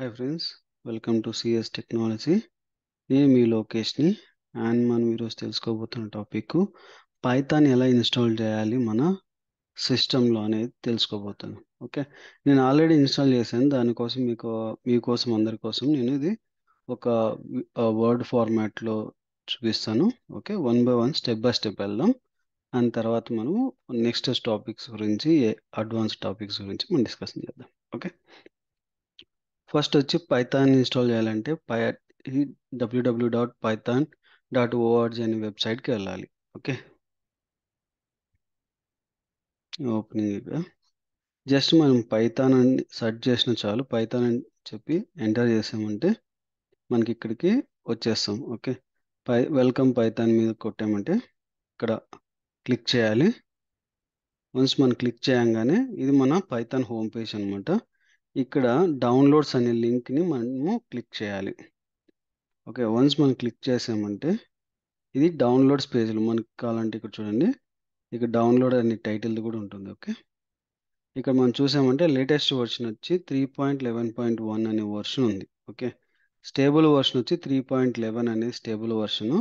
hi friends welcome to CS technology నేను మీ లోకేష్ని అండ్ మనం ఈరోజు తెలుసుకోబోతున్న టాపిక్ పైథాన్ ఎలా ఇన్స్టాల్ చేయాలి మన సిస్టంలో అనేది తెలుసుకోబోతున్నాను ఓకే నేను ఆల్రెడీ ఇన్స్టాల్ చేశాను దానికోసం మీకు మీకోసం అందరి కోసం నేను ఇది ఒక వర్డ్ ఫార్మాట్లో చూపిస్తాను okay one by one step by step వెళ్దాం అండ్ తర్వాత మనము నెక్స్ట్ టాపిక్స్ గురించి అడ్వాన్స్ టాపిక్స్ గురించి మనం డిస్కషన్ చేద్దాం ఓకే ఫస్ట్ వచ్చి పైథాన్ ఇన్స్టాల్ చేయాలంటే పై WW dot Python dot ORG అనే వెబ్సైట్కి వెళ్ళాలి ఓకే ఓపెనింగ్ జస్ట్ మనం పైథాన్ అని సెర్చ్ చేసిన చాలు పైథాన్ అని చెప్పి ఎంటర్ చేసామంటే మనకి ఇక్కడికి వచ్చేస్తాం ఓకే పై వెల్కమ్ పైథాన్ మీద కొట్టామంటే ఇక్కడ క్లిక్ చేయాలి వన్స్ మనం క్లిక్ చేయంగానే ఇది మన పైథాన్ హోమ్ పేజ్ అనమాట ఇక్కడ డౌన్లోడ్స్ అనే లింక్ని మనము క్లిక్ చేయాలి ఓకే వన్స్ మనం క్లిక్ చేసామంటే ఇది డౌన్లోడ్స్ పేజ్లు మనకి కావాలంటే ఇక్కడ చూడండి ఇక్కడ డౌన్లోడ్ అనే టైటిల్ది కూడా ఉంటుంది ఓకే ఇక్కడ మనం చూసామంటే లేటెస్ట్ వర్షన్ వచ్చి three point eleven point one అనే వర్షన్ ఉంది ఓకే స్టేబుల్ వర్షన్ వచ్చి త్రీ పాయింట్ లెవెన్ అనే స్టేబుల్ వర్షను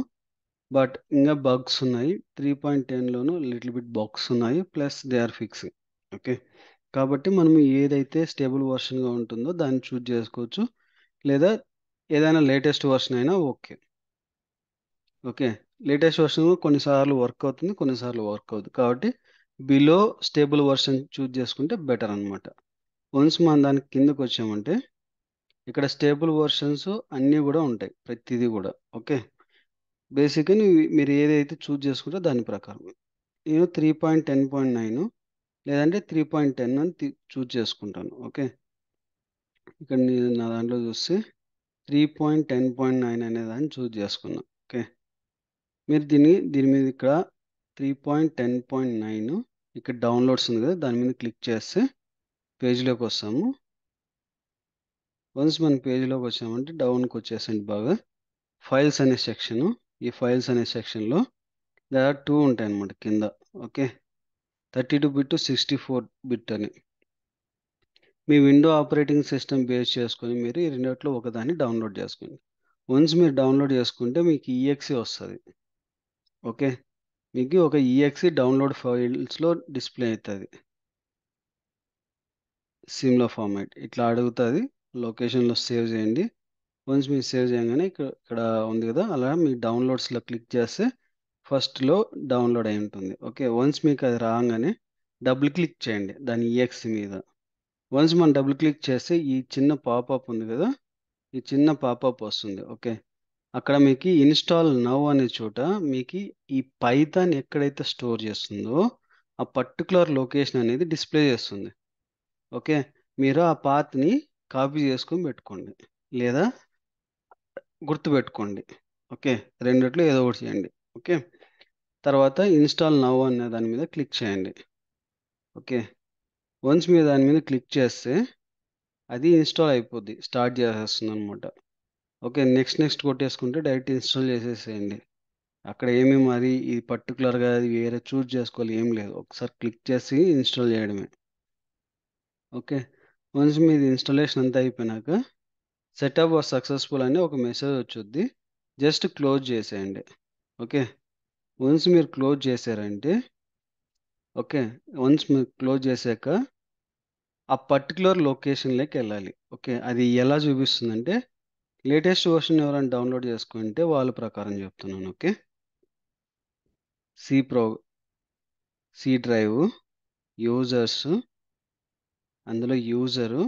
బట్ ఇంకా బగ్స్ ఉన్నాయి త్రీ పాయింట్ టెన్లోను లిటిల్ బిట్ బగ్స్ ఉన్నాయి plus they are fixing okay కాబట్టి మనం ఏదైతే స్టేబుల్ వర్షన్గా ఉంటుందో దాన్ని చూజ్ చేసుకోవచ్చు లేదా ఏదైనా లేటెస్ట్ వర్షన్ అయినా ఓకే ఓకే లేటెస్ట్ వర్షన్ కొన్నిసార్లు వర్క్ అవుతుంది కొన్నిసార్లు వర్క్ అవుతుంది కాబట్టి బిలో స్టేబుల్ వర్షన్ చూజ్ చేసుకుంటే బెటర్ అనమాట వన్స్ మనం దాని కిందకు వచ్చామంటే ఇక్కడ స్టేబుల్ వర్షన్స్ అన్నీ కూడా ఉంటాయి ప్రతిదీ కూడా ఓకే బేసిక్గా మీరు ఏదైతే చూజ్ చేసుకుంటే దాని ప్రకారం నేను three point ten point nine లేదంటే త్రీ పాయింట్ టెన్ అని చూజ్ చేసుకుంటాను ఓకే ఇక్కడ నేను నా దాంట్లో చూస్తే three point ten point nine అనే దాన్ని చూజ్ చేసుకున్నాను ఓకే మీరు దీన్ని దీని మీద ఇక్కడ three point ten point nine ఇక్కడ డౌన్లోడ్స్ ఉంది కదా దాని మీద క్లిక్ చేస్తే పేజీలోకి వస్తాము వన్స్ మన పేజీలోకి వచ్చామంటే డౌన్కి వచ్చేసండి బాగా ఫైల్స్ అనే సెక్షను ఈ ఫైల్స్ అనే సెక్షన్లో దా టూ ఉంటాయి అన్నమాట కింద okay thirty two bit sixty four bit అని మీ విండో ఆపరేటింగ్ సిస్టమ్ బేస్ చేసుకొని మీరు ఈ రెండిట్లో ఒకదాన్ని డౌన్లోడ్ చేసుకోండి వన్స్ మీరు డౌన్లోడ్ చేసుకుంటే మీకు ఈఎక్సి వస్తుంది ఓకే మీకు ఒక ఈఎక్సి డౌన్లోడ్ ఫైల్స్లో డిస్ప్లే అవుతుంది సిమ్లో ఫార్మాట్ ఇట్లా అడుగుతుంది లొకేషన్లో సేవ్ చేయండి వన్స్ మీరు సేవ్ చేయగానే ఇక్కడ ఇక్కడ ఉంది కదా అలా మీ డౌన్లోడ్స్లో క్లిక్ చేస్తే ఫస్ట్లో డౌన్లోడ్ అయి ఉంటుంది ఓకే వన్స్ మీకు అది రాగానే డబుల్ క్లిక్ చేయండి దాని ఈఎక్స్ మీద వన్స్ మనం డబుల్ క్లిక్ చేస్తే ఈ చిన్న పాపప్ ఉంది కదా ఈ చిన్న పాపప్ వస్తుంది ఓకే అక్కడ మీకు ఇన్స్టాల్ నవ్ అనే చోట మీకు ఈ పైథాన్ ఎక్కడైతే స్టోర్ చేస్తుందో ఆ పర్టికులర్ లొకేషన్ అనేది డిస్ప్లే చేస్తుంది ఓకే మీరు ఆ పాత్ని కాపీ చేసుకొని పెట్టుకోండి లేదా గుర్తుపెట్టుకోండి ఓకే రెండిట్లో ఏదో ఒకటి చేయండి ఓకే తర్వాత ఇన్స్టాల్ నవ్ అనే దాని మీద క్లిక్ చేయండి ఓకే వన్స్ మీరు దాని మీద క్లిక్ చేస్తే అది ఇన్స్టాల్ అయిపోద్ది స్టార్ట్ చేసేస్తుంది అనమాట ఓకే నెక్స్ట్ నెక్స్ట్ కొట్టేసుకుంటే డైరెక్ట్ ఇన్స్టాల్ చేసేసేయండి అక్కడ ఏమి మరి ఇది పర్టికులర్గా అది వేరే చూజ్ చేసుకోవాలి ఏం లేదు ఒకసారి క్లిక్ చేసి ఇన్స్టాల్ చేయడమే ఓకే వన్స్ మీది ఇన్స్టాలేషన్ అంతా అయిపోయినాక సెటప్ వాజ్ సక్సెస్ఫుల్ అని ఒక మెసేజ్ వచ్చుద్ది జస్ట్ క్లోజ్ చేసేయండి ఓకే వన్స్ మీరు క్లోజ్ చేశారంటే ఓకే వన్స్ మీరు క్లోజ్ చేశాక ఆ పర్టికులర్ లొకేషన్లోకి వెళ్ళాలి ఓకే అది ఎలా చూపిస్తుందంటే లేటెస్ట్ వర్షన్ ఎవరైనా డౌన్లోడ్ చేసుకుంటే వాళ్ళ ప్రకారం చెప్తున్నాను okay C pro C drive users అందులో యూజరు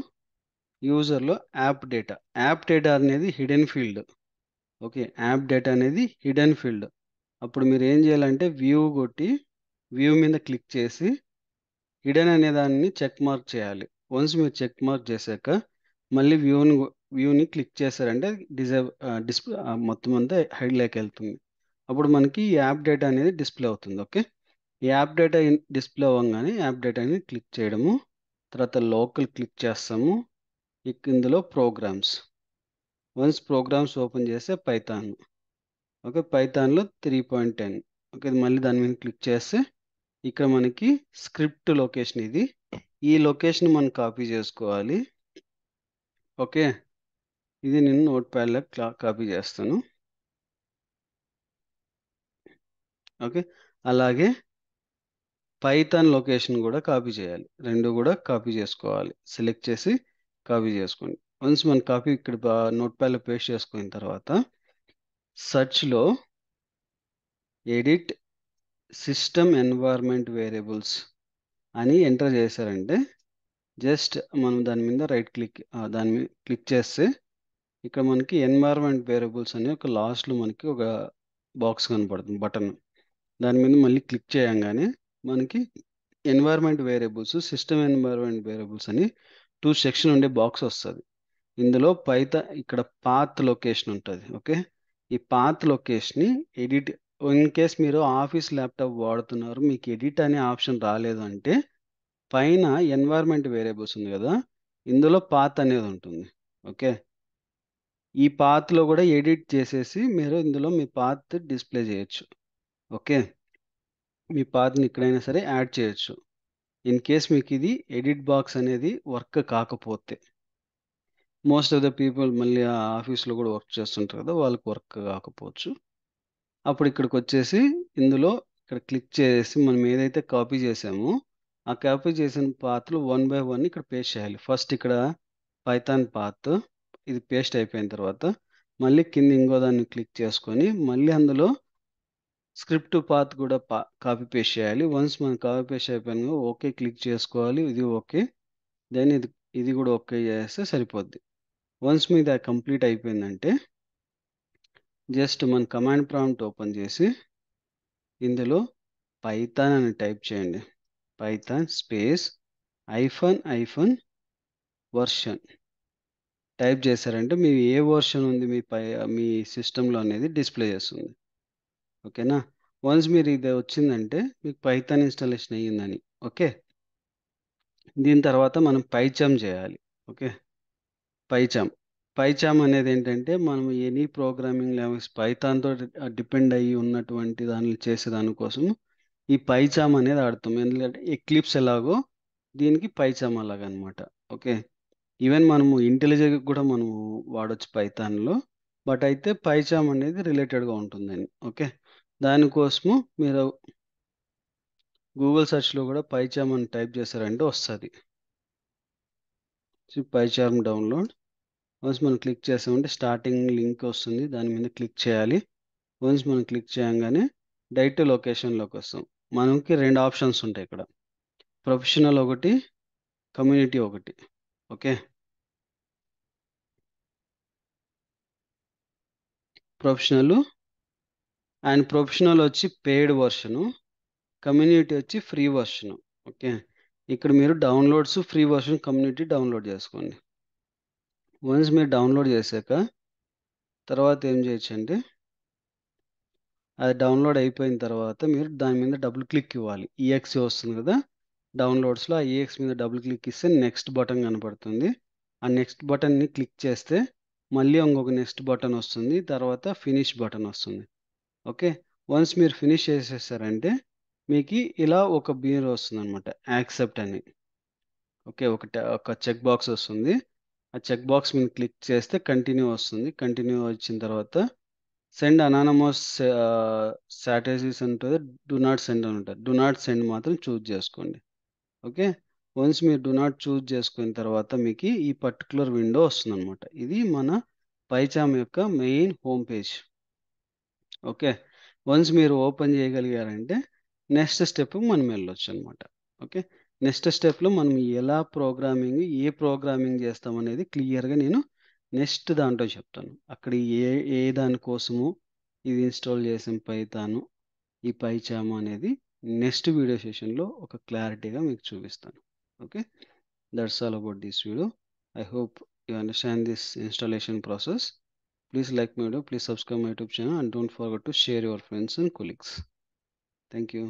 యూజర్లో యాప్ డేటా యాప్ డేటా అనేది hidden field okay app data అనేది హిడెన్ ఫీల్డ్ అప్పుడు మీరు ఏం చేయాలంటే వ్యూ కొట్టి వ్యూ మీద క్లిక్ చేసి హిడెన్ అనే దాన్ని చెక్ మార్క్ చేయాలి వన్స్ మీరు చెక్ మార్క్ చేశాక మళ్ళీ వ్యూని వ్యూని క్లిక్ చేశారంటే డిజే డిస్ప్లే మొత్తం అంతా హైడ్లోకి వెళ్తుంది అప్పుడు మనకి ఈ యాప్ డేటా అనేది డిస్ప్లే అవుతుంది ఓకే ఈ యాప్ డేటా డిస్ప్లే అవ్వగానే యాప్ డేటా అనేది క్లిక్ చేయడము తర్వాత లోకల్ క్లిక్ చేస్తాము ఇందులో ప్రోగ్రామ్స్ వన్స్ ప్రోగ్రామ్స్ ఓపెన్ చేస్తే పైతాను ఓకే పైథాన్లో త్రీ పాయింట్ టెన్ ఓకే మళ్ళీ దాని మీద క్లిక్ చేస్తే ఇక్కడ మనకి స్క్రిప్ట్ లొకేషన్ ఇది ఈ లొకేషన్ మనం కాపీ చేసుకోవాలి ఓకే ఇది నేను నోట్ ప్యాడ్లో కాపీ చేస్తాను ఓకే అలాగే పైథాన్ లొకేషన్ కూడా కాపీ చేయాలి రెండు కూడా కాపీ చేసుకోవాలి సెలెక్ట్ చేసి కాపీ చేసుకోండి వన్స్ మనం కాపీ ఇక్కడ నోట్ ప్యాడ్లో పేస్ట్ చేసుకున్న తర్వాత సర్చ్లో ఎడిట్ సిస్టమ్ ఎన్వైర్మెంట్ వేరియబుల్స్ అని ఎంటర్ చేశారంటే జస్ట్ మనం దాని మీద రైట్ క్లిక్ దాని మీద క్లిక్ చేస్తే ఇక్కడ మనకి ఎన్వైర్మెంట్ వేరియబుల్స్ అనే ఒక లాస్ట్లో మనకి ఒక బాక్స్ కనపడుతుంది బటన్ దాని మీద మళ్ళీ క్లిక్ చేయంగానే మనకి environment variables system environment variables అని టూ సెక్షన్ ఉండే బాక్స్ వస్తుంది ఇందులో పైత ఇక్కడ పాత్ లొకేషన్ ఉంటుంది ఓకే ఈ పాత్ లొకేషన్ని ఎడిట్ ఇన్ కేస్ మీరు ఆఫీస్ ల్యాప్టాప్ వాడుతున్నారు మీకు ఎడిట్ అనే ఆప్షన్ రాలేదు అంటే పైన ఎన్వైర్మెంట్ వేరియబుల్స్ ఉంది కదా ఇందులో పాత్ అనేది ఉంటుంది ఓకే ఈ పాత్లో కూడా ఎడిట్ చేసేసి మీరు ఇందులో మీ పాత్ డిస్ప్లే చేయొచ్చు ఓకే మీ పాత్ని ఎక్కడైనా సరే యాడ్ చేయొచ్చు ఇన్ కేస్ మీకు ఇది ఎడిట్ బాక్స్ అనేది వర్క్ కాకపోతే మోస్ట్ ఆఫ్ ద పీపుల్ మళ్ళీ ఆ ఆఫీస్లో కూడా వర్క్ చేస్తుంటారు కదా వాళ్ళకి వర్క్ కాకపోవచ్చు అప్పుడు ఇక్కడికి వచ్చేసి ఇందులో ఇక్కడ క్లిక్ చేసి మనం ఏదైతే కాపీ చేసామో ఆ కాపీ చేసిన పాత్రలు వన్ బై వన్ ఇక్కడ పేస్ట్ చేయాలి ఫస్ట్ ఇక్కడ పైథాన్ పాత్ ఇది పేస్ట్ అయిపోయిన తర్వాత మళ్ళీ కింద ఇంకో దాన్ని క్లిక్ చేసుకొని మళ్ళీ అందులో స్క్రిప్ట్ పాత్ కూడా పా కాపీ పేస్ట్ చేయాలి వన్స్ మనం కాపీ పేస్ట్ అయిపోయిన ఓకే క్లిక్ చేసుకోవాలి ఇది ఓకే దెన్ ఇది ఇది కూడా ఓకే చేస్తే సరిపోద్ది వన్స్ మీద కంప్లీట్ అయిపోయిందంటే జస్ట్ మన కమాండ్ ప్రాంప్ట్ ఓపెన్ చేసి ఇందులో పైథాన్ అని టైప్ చేయండి Python space hyphen hyphen version type చేశారంటే మీ ఏ వర్షన్ ఉంది మీ పై మీ సిస్టంలో అనేది డిస్ప్లే చేస్తుంది ఓకేనా వన్స్ మీరు ఇది వచ్చిందంటే మీకు పైథాన్ ఇన్స్టాలేషన్ అయ్యిందని ఓకే దీని తర్వాత మనం పైచమ్ చేయాలి ఓకే పైచామ్ పైచామ్ అనేది ఏంటంటే మనం ఎనీ ప్రోగ్రామింగ్ లాంగ్వేజ్ పైథాన్తో డిపెండ్ అయ్యి ఉన్నటువంటి దాన్ని చేసేదాని కోసం ఈ పైచామ్ అనేది ఆడుతాం ఎందుకంటే ఎక్లిప్స్ ఎలాగో దీనికి పైచామ్ అలాగనమాట ఓకే ఈవెన్ మనము ఇంటెలిజెంట్ కూడా మనము వాడచ్చు పైథాన్లో బట్ అయితే పైచామ్ అనేది రిలేటెడ్గా ఉంటుందని ఓకే దానికోసము మీరు గూగుల్ సెర్చ్లో కూడా పైచామ్ అని టైప్ చేశారంటే వస్తుంది పైచామ్ డౌన్లోడ్ వన్స్ మనం క్లిక్ చేసామంటే స్టార్టింగ్ లింక్ వస్తుంది దాని మీద క్లిక్ చేయాలి వన్స్ మనం క్లిక్ చేయంగానే డైరెక్ట్ లొకేషన్లోకి వస్తాం మనకి రెండు ఆప్షన్స్ ఉంటాయి ఇక్కడ ప్రొఫెషనల్ ఒకటి కమ్యూనిటీ ఒకటి ఓకే ప్రొఫెషనల్ అండ్ ప్రొఫెషనల్ వచ్చి పెయిడ్ వర్షను కమ్యూనిటీ వచ్చి ఫ్రీ వర్షను ఓకే ఇక్కడ మీరు downloads free version community download చేసుకోండి వన్స్ మీరు డౌన్లోడ్ చేశాక తర్వాత ఏం చేయొచ్చండి అది డౌన్లోడ్ అయిపోయిన తర్వాత మీరు దాని మీద డబుల్ క్లిక్ ఇవ్వాలి ఈఎక్స్ e వస్తుంది కదా డౌన్లోడ్స్లో ఆ ఈఎక్స్ e మీద డబుల్ క్లిక్ ఇస్తే నెక్స్ట్ బటన్ కనపడుతుంది ఆ నెక్స్ట్ బటన్ని క్లిక్ చేస్తే మళ్ళీ ఇంకొక నెక్స్ట్ బటన్ వస్తుంది తర్వాత ఫినిష్ బటన్ వస్తుంది ఓకే వన్స్ మీరు ఫినిష్ చేసేసారంటే మీకు ఇలా ఒక బీర్ వస్తుంది అనమాట యాక్సెప్ట్ అని ఓకే ఒక ఒక చెక్ బాక్స్ వస్తుంది ఆ చెక్ బాక్స్ మీద క్లిక్ చేస్తే కంటిన్యూ వస్తుంది కంటిన్యూ వచ్చిన తర్వాత సెండ్ అనానమస్ స్ట్రాటజీస్ ఉంటుంది డు నాట్ సెండ్ అని ఉంటుంది డు నాట్ సెండ్ మాత్రం చూజ్ చేసుకోండి ఓకే వన్స్ మీరు డు నాట్ చూజ్ చేసుకున్న తర్వాత మీకు ఈ పర్టికులర్ విండో అనమాట ఇది మన పైచామ్ యొక్క main home page okay once మీరు ఓపెన్ చేయగలిగారంటే నెక్స్ట్ స్టెప్ మనం వెళ్ళొచ్చు అనమాట ఓకే నెక్స్ట్ స్టెప్లో మనం ఎలా ప్రోగ్రామింగ్ ఏ ప్రోగ్రామింగ్ చేస్తాం అనేది క్లియర్గా నేను నెక్స్ట్ దాంట్లో చెప్తాను అక్కడ ఏ ఏ దానికోసము ఇది ఇన్స్టాల్ చేసిన పైతాను ఈ పైచాము అనేది నెక్స్ట్ వీడియో సెషన్లో ఒక క్లారిటీగా మీకు చూపిస్తాను okay that's all about this video I hope you understand this installation process please like my video please subscribe my YouTube channel and don't forget to share your friends and colleagues thank you